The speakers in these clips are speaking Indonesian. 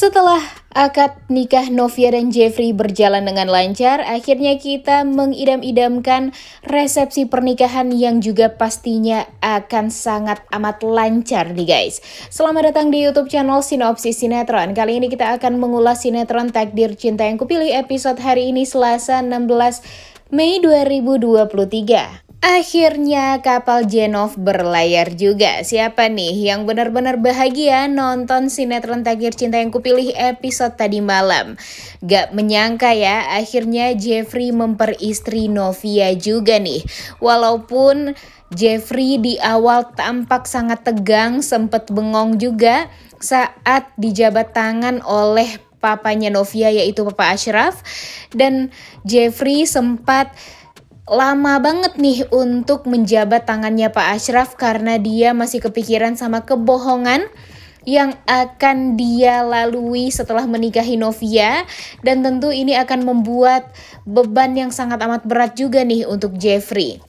Setelah akad nikah Novia dan Jeffrey berjalan dengan lancar, akhirnya kita mengidam-idamkan resepsi pernikahan yang juga pastinya akan sangat amat lancar nih guys. Selamat datang di YouTube channel Sinopsis Sinetron. Kali ini kita akan mengulas sinetron Takdir Cinta yang Kupilih episode hari ini Selasa 16 Mei 2023. Akhirnya kapal Genov berlayar juga. Siapa nih yang benar-benar bahagia nonton sinetron Takdir Cinta yang kupilih episode tadi malam? Gak menyangka ya, akhirnya Jeffrey memperistri Novia juga nih. Walaupun Jeffrey di awal tampak sangat tegang, sempat bengong juga saat dijabat tangan oleh papanya Novia yaitu Papa Ashraf dan Jeffrey sempat lama banget nih untuk menjabat tangannya Pak Ashraf karena dia masih kepikiran sama kebohongan yang akan dia lalui setelah menikahi Novia dan tentu ini akan membuat beban yang sangat amat berat juga nih untuk Jeffrey.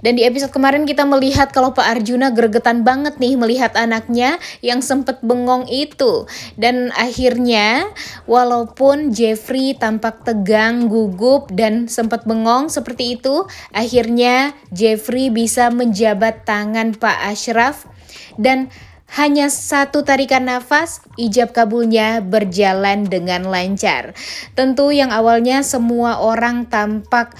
Dan di episode kemarin kita melihat kalau Pak Arjuna gregetan banget nih melihat anaknya yang sempet bengong itu. Dan akhirnya walaupun Jeffrey tampak tegang, gugup, dan sempat bengong seperti itu, akhirnya Jeffrey bisa menjabat tangan Pak Ashraf dan hanya satu tarikan nafas, ijab kabulnya berjalan dengan lancar. Tentu yang awalnya semua orang tampak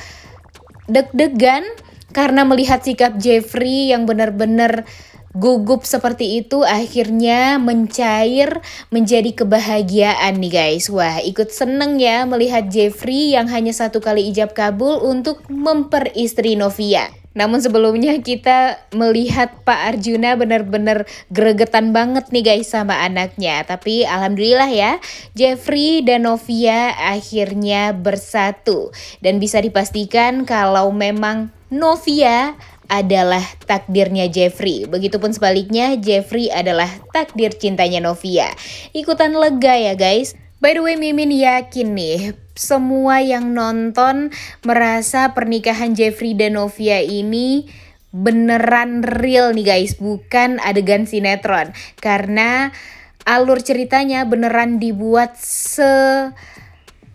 deg-degan, karena melihat sikap Jeffrey yang benar-benar gugup seperti itu akhirnya mencair menjadi kebahagiaan nih guys. Wah ikut seneng ya melihat Jeffrey yang hanya satu kali ijab kabul untuk memperistri Novia. Namun sebelumnya kita melihat Pak Arjuna benar-benar gregetan banget nih guys sama anaknya. Tapi alhamdulillah ya, Jeffrey dan Novia akhirnya bersatu. Dan bisa dipastikan kalau memang Novia adalah takdirnya Jeffrey. Begitupun sebaliknya, Jeffrey adalah takdir cintanya Novia. Ikutan lega ya guys. By the way, Mimin yakin nih, semua yang nonton merasa pernikahan Jeffrey dan Novia ini beneran real nih guys, bukan adegan sinetron. Karena alur ceritanya beneran dibuat se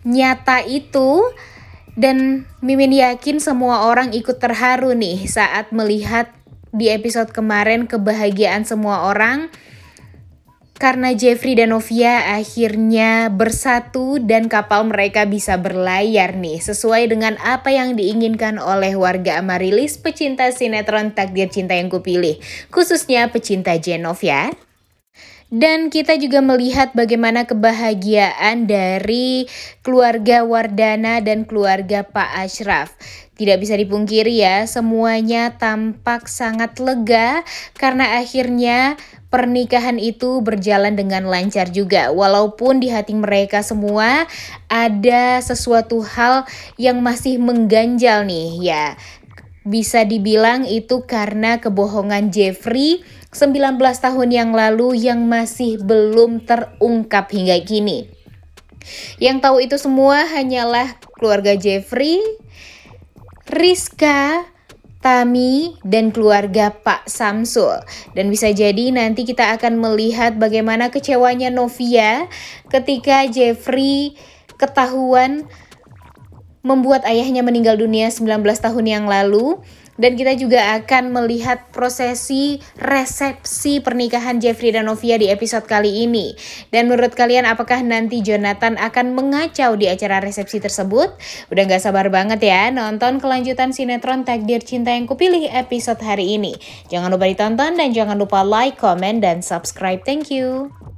nyata itu dan Mimin yakin semua orang ikut terharu nih saat melihat di episode kemarin kebahagiaan semua orang karena Jeffrey dan Novia akhirnya bersatu dan kapal mereka bisa berlayar nih sesuai dengan apa yang diinginkan oleh warga Amarilis pecinta sinetron Takdir Cinta yang kupilih, khususnya pecinta Jenov Dan kita juga melihat bagaimana kebahagiaan dari keluarga Wardana dan keluarga Pak Ashraf. Tidak bisa dipungkiri ya, semuanya tampak sangat lega karena akhirnya pernikahan itu berjalan dengan lancar juga. Walaupun di hati mereka semua ada sesuatu hal yang masih mengganjal nih ya. Bisa dibilang itu karena kebohongan Jeffrey 19 tahun yang lalu yang masih belum terungkap hingga kini. Yang tahu itu semua hanyalah keluarga Jeffrey, Rizka, Tami dan keluarga Pak Samsul. Dan bisa jadi nanti kita akan melihat bagaimana kecewanya Novia ketika Jeffrey ketahuan membuat ayahnya meninggal dunia 19 tahun yang lalu dan kita juga akan melihat prosesi resepsi pernikahan Jeffrey dan Novia di episode kali ini. Dan menurut kalian apakah nanti Jonathan akan mengacau di acara resepsi tersebut? Udah gak sabar banget ya nonton kelanjutan sinetron Takdir Cinta yang kupilih episode hari ini. Jangan lupa ditonton dan jangan lupa like, comment, dan subscribe. Thank you.